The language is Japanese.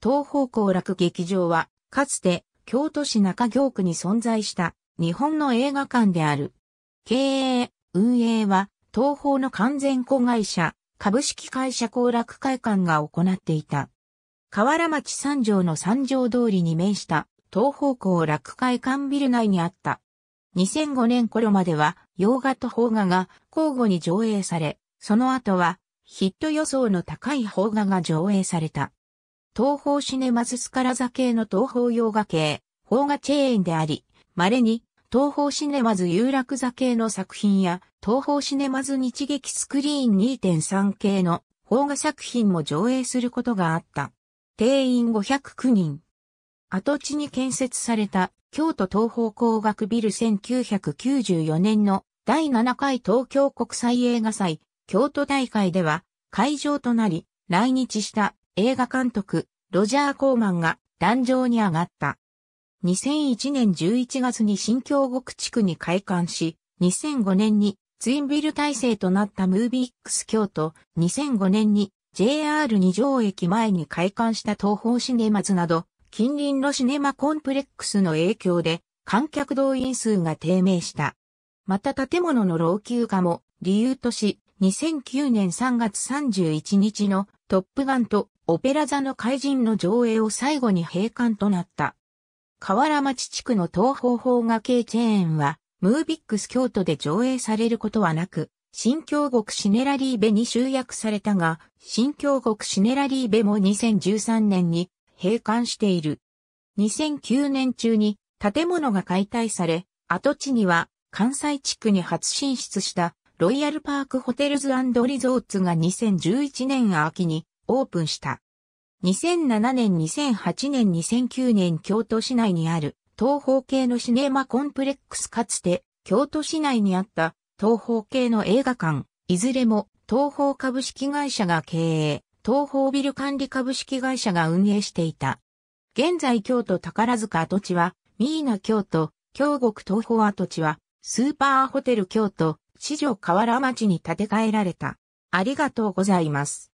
東方向楽劇場は、かつて京都市中京区に存在した日本の映画館である。経営、運営は東方の完全子会社、株式会社行楽会館が行っていた。河原町三条の三条通りに面した東方向楽会館ビル内にあった。2005年頃までは洋画と邦画が交互に上映され、その後はヒット予想の高い邦画が上映された。東方シネマズスカラ座系の東方洋画系、邦画チェーンであり、稀に東方シネマズ有楽座系の作品や、東方シネマズ日劇スクリーン2.3系の邦画作品も上映することがあった。定員509人。跡地に建設された京都東方工学ビル1994年の第7回東京国際映画祭京都大会では会場となり来日した映画監督、ロジャー・コーマンが壇上に上がった。2001年11月に新京極地区に開館し、2005年にツインビル体制となったムービー X 京都、2005年に JR 二条駅前に開館した東方シネマズなど、近隣のシネマコンプレックスの影響で観客動員数が低迷した。また建物の老朽化も理由とし、2009年3月31日のトップガンとオペラ座の怪人の上映を最後に閉館となった。河原町地区の東方方が系チェーンは、ムービックス京都で上映されることはなく、新京極シネラリーベに集約されたが、新京極シネラリーベも2013年に閉館している。2009年中に建物が解体され、跡地には関西地区に初進出したロイヤルパークホテルズリゾーツが2011年秋にオープンした。2007年2008年2009年京都市内にある東方系のシネマコンプレックスかつて京都市内にあった東方系の映画館、いずれも東方株式会社が経営、東方ビル管理株式会社が運営していた。現在京都宝塚跡地はミーナ京都、京極東方跡地はスーパーホテル京都、四条河原町に建て替えられた。ありがとうございます。